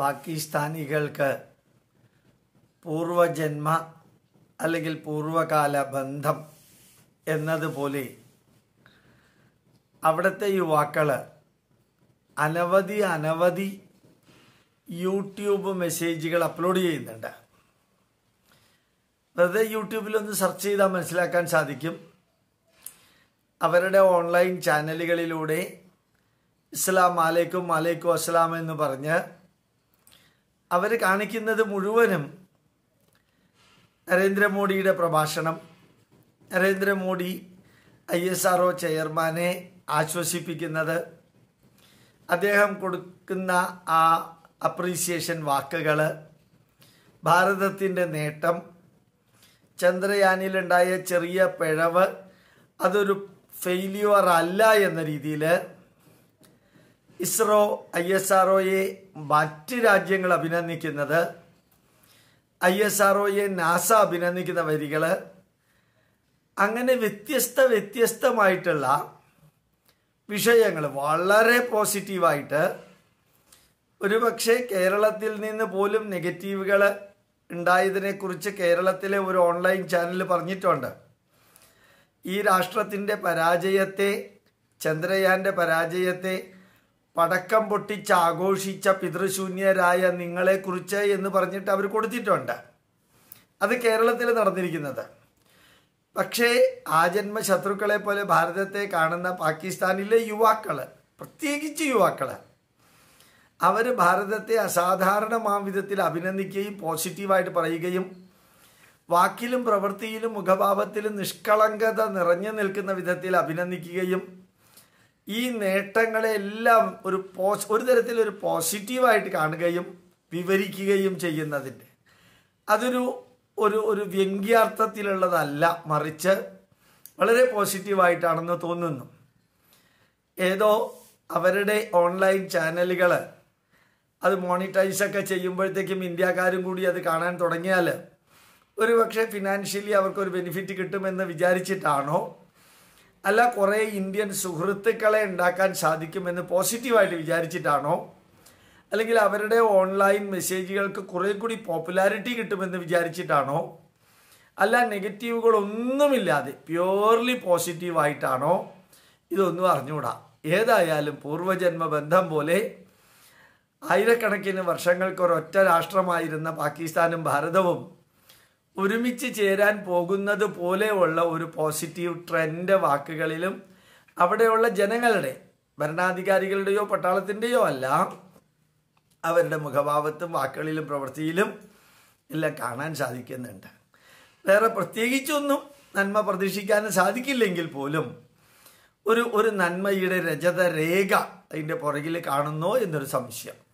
പാകിസ്ഥാനികൾക്ക് പൂർവജന്മ അല്ലെങ്കിൽ പൂർവകാല ബന്ധം എന്നതുപോലെ അവിടുത്തെ യുവാക്കൾ അനവധി അനവധി യൂട്യൂബ് മെസ്സേജുകൾ അപ്ലോഡ് ചെയ്യുന്നുണ്ട് വെറുതെ യൂട്യൂബിലൊന്ന് സെർച്ച് ചെയ്താൽ മനസ്സിലാക്കാൻ സാധിക്കും അവരുടെ ഓൺലൈൻ ചാനലുകളിലൂടെ ഇസ്ലാം മാലേക്കും മാലേക്കും അസ്ലാം എന്ന് പറഞ്ഞ് അവർ കാണിക്കുന്നത് മുഴുവനും നരേന്ദ്രമോദിയുടെ പ്രഭാഷണം നരേന്ദ്രമോദി ഐ എസ് ആർ ചെയർമാനെ ആശ്വസിപ്പിക്കുന്നത് അദ്ദേഹം കൊടുക്കുന്ന ആ അപ്രീസിയേഷൻ വാക്കുകൾ ഭാരതത്തിൻ്റെ നേട്ടം ചന്ദ്രയാനിലുണ്ടായ ചെറിയ പിഴവ് അതൊരു ഫെയിലിയർ അല്ല എന്ന രീതിയിൽ ഇസ്രോ ഐ എസ് ആർ ഒയെ മറ്റ് രാജ്യങ്ങൾ അഭിനന്ദിക്കുന്നത് ഐ എസ് ആർ ഒയെ നാസ അഭിനന്ദിക്കുന്ന വരികൾ അങ്ങനെ വ്യത്യസ്ത വ്യത്യസ്തമായിട്ടുള്ള വിഷയങ്ങൾ വളരെ പോസിറ്റീവായിട്ട് ഒരുപക്ഷെ കേരളത്തിൽ നിന്ന് പോലും നെഗറ്റീവുകൾ ഉണ്ടായതിനെക്കുറിച്ച് കേരളത്തിലെ ഒരു ഓൺലൈൻ ചാനൽ പറഞ്ഞിട്ടുണ്ട് ഈ രാഷ്ട്രത്തിൻ്റെ പരാജയത്തെ ചന്ദ്രയാൻ്റെ പരാജയത്തെ പടക്കം ആഘോഷിച്ച പിതൃശൂന്യരായ നിങ്ങളെക്കുറിച്ച് എന്ന് പറഞ്ഞിട്ട് അവർ കൊടുത്തിട്ടുണ്ട് അത് കേരളത്തിൽ നടന്നിരിക്കുന്നത് പക്ഷേ ആജന്മ ശത്രുക്കളെ പോലെ ഭാരതത്തെ കാണുന്ന പാകിസ്ഥാനിലെ യുവാക്കൾ പ്രത്യേകിച്ച് യുവാക്കൾ അവർ ഭാരതത്തെ അസാധാരണമാം വിധത്തിൽ അഭിനന്ദിക്കുകയും പോസിറ്റീവായിട്ട് പറയുകയും വാക്കിലും പ്രവൃത്തിയിലും മുഖഭാവത്തിലും നിഷ്കളങ്കത നിറഞ്ഞു നിൽക്കുന്ന വിധത്തിൽ അഭിനന്ദിക്കുകയും ഈ നേട്ടങ്ങളെല്ലാം ഒരു പോസ് ഒരു തരത്തിൽ ഒരു പോസിറ്റീവായിട്ട് കാണുകയും വിവരിക്കുകയും ചെയ്യുന്നതിൻ്റെ അതൊരു ഒരു ഒരു വ്യംഗ്യാർത്ഥത്തിലുള്ളതല്ല മറിച്ച് വളരെ പോസിറ്റീവായിട്ടാണെന്ന് തോന്നുന്നു ഏതോ അവരുടെ ഓൺലൈൻ ചാനലുകൾ അത് മോണിറ്റൈസൊക്കെ ചെയ്യുമ്പോഴത്തേക്കും ഇന്ത്യക്കാരും കൂടി അത് കാണാൻ തുടങ്ങിയാൽ ഒരു പക്ഷേ ഫിനാൻഷ്യലി അവർക്കൊരു ബെനിഫിറ്റ് കിട്ടുമെന്ന് വിചാരിച്ചിട്ടാണോ അല്ല കുറേ ഇന്ത്യൻ സുഹൃത്തുക്കളെ ഉണ്ടാക്കാൻ സാധിക്കുമെന്ന് പോസിറ്റീവായിട്ട് വിചാരിച്ചിട്ടാണോ അല്ലെങ്കിൽ അവരുടെ ഓൺലൈൻ മെസ്സേജുകൾക്ക് കുറേ കൂടി പോപ്പുലാരിറ്റി കിട്ടുമെന്ന് വിചാരിച്ചിട്ടാണോ അല്ല നെഗറ്റീവുകളൊന്നുമില്ലാതെ പ്യുവർലി പോസിറ്റീവായിട്ടാണോ ഇതൊന്നും അറിഞ്ഞുകൂടാ ഏതായാലും പൂർവജന്മ ബന്ധം പോലെ ആയിരക്കണക്കിന് വർഷങ്ങൾക്ക് ഒരൊറ്റ രാഷ്ട്രമായിരുന്ന പാകിസ്ഥാനും ഭാരതവും ഒരുമിച്ച് ചേരാൻ പോകുന്നത് പോലെയുള്ള ഒരു പോസിറ്റീവ് ട്രെൻഡ് വാക്കുകളിലും അവിടെയുള്ള ജനങ്ങളുടെ ഭരണാധികാരികളുടെയോ പട്ടാളത്തിൻ്റെയോ അല്ല അവരുടെ മുഖഭാവത്തും വാക്കുകളിലും പ്രവൃത്തിയിലും എല്ലാം കാണാൻ സാധിക്കുന്നുണ്ട് വേറെ പ്രത്യേകിച്ചൊന്നും നന്മ പ്രതീക്ഷിക്കാൻ സാധിക്കില്ലെങ്കിൽ പോലും ഒരു ഒരു നന്മയുടെ രേഖ അതിൻ്റെ പുറകിൽ കാണുന്നോ എന്നൊരു സംശയം